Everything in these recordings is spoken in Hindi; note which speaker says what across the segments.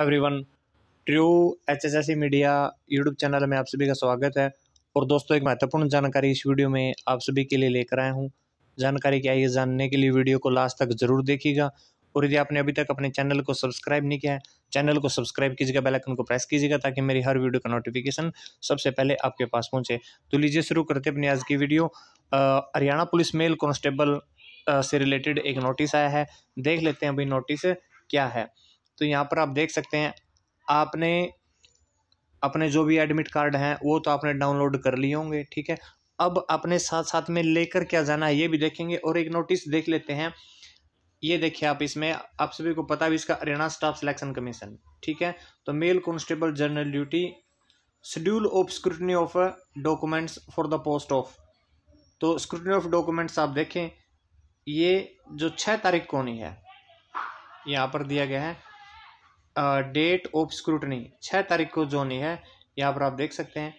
Speaker 1: everyone true H H S media YouTube channel में आप सभी का स्वागत है और दोस्तों एक महत्वपूर्ण जानकारी इस वीडियो में आप सभी के लिए लेकर आया हूँ जानकारी क्या है जानने के लिए वीडियो को लास्ट तक जरूर देखिएगा और यदि आपने अभी तक अपने चैनल को सब्सक्राइब नहीं किया है चैनल को सब्सक्राइब कीजिएगा बेल आइकन को प्रेस कीजिएगा ताकि मेरी हर वीडियो का नोटिफिकेशन सबसे पहले आपके पास पहुंचे तो लीजिए शुरू करते अपनी आज की video Haryana police male constable से रिलेटेड एक नोटिस आया है देख लेते हैं अभी नोटिस क्या है तो यहाँ पर आप देख सकते हैं आपने अपने जो भी एडमिट कार्ड हैं वो तो आपने डाउनलोड कर लिए होंगे ठीक है अब अपने साथ साथ में लेकर क्या जाना है ये भी देखेंगे और एक नोटिस देख लेते हैं ये देखिए आप इसमें आप सभी को पता भी इसका हरियाणा स्टाफ सिलेक्शन कमीशन ठीक है तो male constable general duty schedule of scrutiny of documents for the post of तो स्क्रूटनी ऑफ डॉक्यूमेंट्स आप देखें ये जो छः तारीख को नहीं है यहाँ पर दिया गया है डेट ऑफ स्क्रूटनी छः तारीख को जो नहीं है यहाँ पर आप देख सकते हैं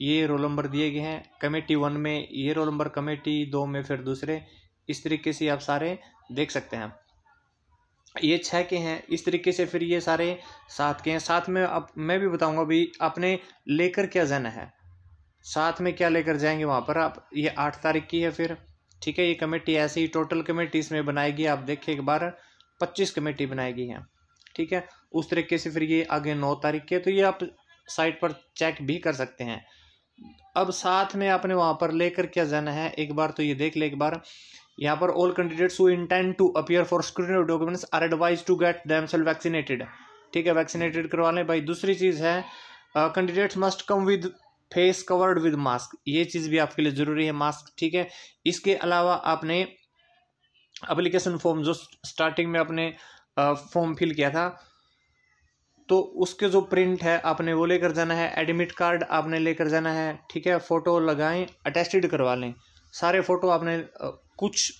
Speaker 1: ये रोल नंबर दिए गए हैं कमेटी वन में ये रोल नंबर कमेटी दो में फिर दूसरे इस तरीके से आप सारे देख सकते हैं ये छः के हैं इस तरीके से फिर ये सारे सात के हैं साथ में अब मैं भी बताऊंगा भी आपने लेकर क्या जाना है साथ में क्या लेकर जाएंगे वहाँ पर आप ये आठ तारीख की है फिर ठीक है ये कमेटी ऐसी टोटल कमेटी इसमें बनाएगी आप देखिए एक बार पच्चीस कमेटी बनाएगी है ठीक है उस तरीके से फिर ये आगे नौ तारीख के तो ये आप साइट पर चेक भी कर सकते हैं अब साथ में आपने वहाँ पर लेकर क्या जाना है एक बार तो ये देख ले एक बार यहाँ पर all candidates who intend to appear for screen documents are advised to get them self vaccinated ठीक है वैक्सीनेटेड करवा लें भाई दूसरी चीज़ है candidates must come with face covered with mask ये चीज़ भी आपके लिए ज़रूरी है मास्क ठीक है इसके अलावा आपने अप्लीकेशन फॉर्म जो स्टार्टिंग में आपने फॉर्म फिल किया था तो उसके जो प्रिंट है आपने वो लेकर जाना है एडमिट कार्ड आपने लेकर जाना है ठीक है फ़ोटो लगाएं अटेस्टेड करवा लें सारे फ़ोटो आपने कुछ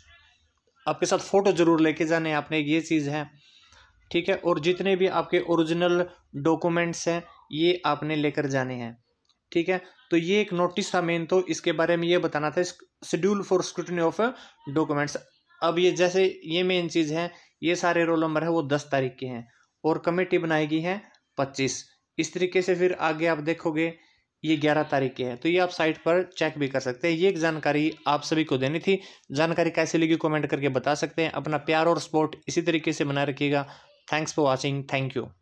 Speaker 1: आपके साथ फ़ोटो ज़रूर लेके जाने आपने ये चीज़ है ठीक है और जितने भी आपके ओरिजिनल डॉक्यूमेंट्स हैं ये आपने लेकर जाने हैं ठीक है तो ये एक नोटिस था मेन तो इसके बारे में ये बताना था schedule for scrutiny of documents अब ये जैसे ये मेन चीज़ है ये सारे रोल नंबर है वो दस तारीख के हैं और कमेटी बनाई गई है पच्चीस इस तरीके से फिर आगे आप देखोगे ये ग्यारह तारीख के है तो ये आप साइट पर चेक भी कर सकते हैं ये एक जानकारी आप सभी को देनी थी जानकारी कैसे लगी कमेंट करके बता सकते हैं अपना प्यार और सपोर्ट इसी तरीके से बनाए रखिएगा thanks for watching thank you